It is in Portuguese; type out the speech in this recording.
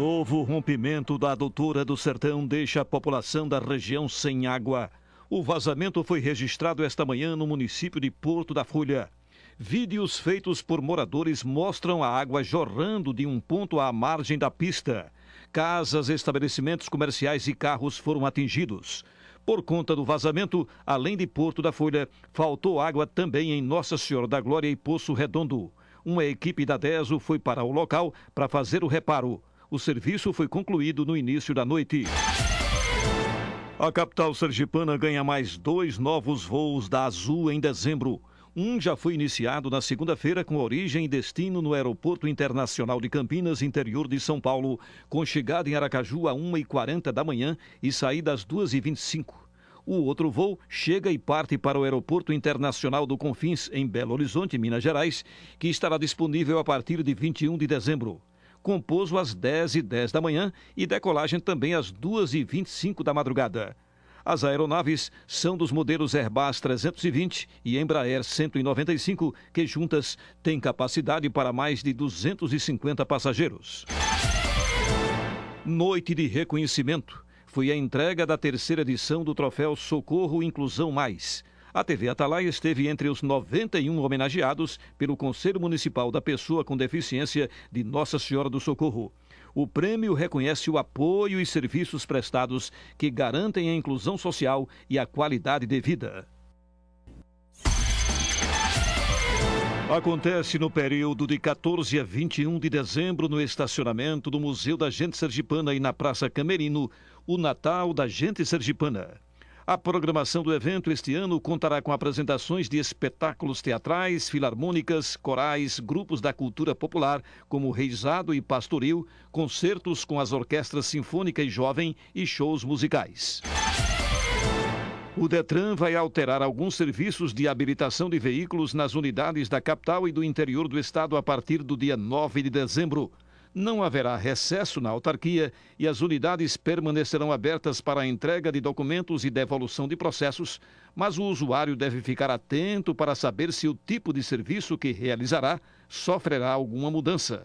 novo rompimento da adutora do sertão deixa a população da região sem água. O vazamento foi registrado esta manhã no município de Porto da Folha. Vídeos feitos por moradores mostram a água jorrando de um ponto à margem da pista. Casas, estabelecimentos comerciais e carros foram atingidos. Por conta do vazamento, além de Porto da Folha, faltou água também em Nossa Senhora da Glória e Poço Redondo. Uma equipe da DESO foi para o local para fazer o reparo. O serviço foi concluído no início da noite. A capital sergipana ganha mais dois novos voos da Azul em dezembro. Um já foi iniciado na segunda-feira com origem e destino no Aeroporto Internacional de Campinas, interior de São Paulo, com chegada em Aracaju a 1h40 da manhã e saída às 2h25. O outro voo chega e parte para o Aeroporto Internacional do Confins, em Belo Horizonte, Minas Gerais, que estará disponível a partir de 21 de dezembro com pouso às 10 e 10 da manhã e decolagem também às 2 e 25 da madrugada. As aeronaves são dos modelos Airbus 320 e Embraer 195, que juntas têm capacidade para mais de 250 passageiros. Noite de reconhecimento foi a entrega da terceira edição do troféu Socorro Inclusão Mais, a TV Atalaia esteve entre os 91 homenageados pelo Conselho Municipal da Pessoa com Deficiência de Nossa Senhora do Socorro. O prêmio reconhece o apoio e serviços prestados que garantem a inclusão social e a qualidade de vida. Acontece no período de 14 a 21 de dezembro, no estacionamento do Museu da Gente Sergipana e na Praça Camerino, o Natal da Gente Sergipana. A programação do evento este ano contará com apresentações de espetáculos teatrais, filarmônicas, corais, grupos da cultura popular, como reisado e pastoril, concertos com as orquestras sinfônica e jovem e shows musicais. O Detran vai alterar alguns serviços de habilitação de veículos nas unidades da capital e do interior do estado a partir do dia 9 de dezembro não haverá recesso na autarquia e as unidades permanecerão abertas para a entrega de documentos e devolução de processos, mas o usuário deve ficar atento para saber se o tipo de serviço que realizará sofrerá alguma mudança.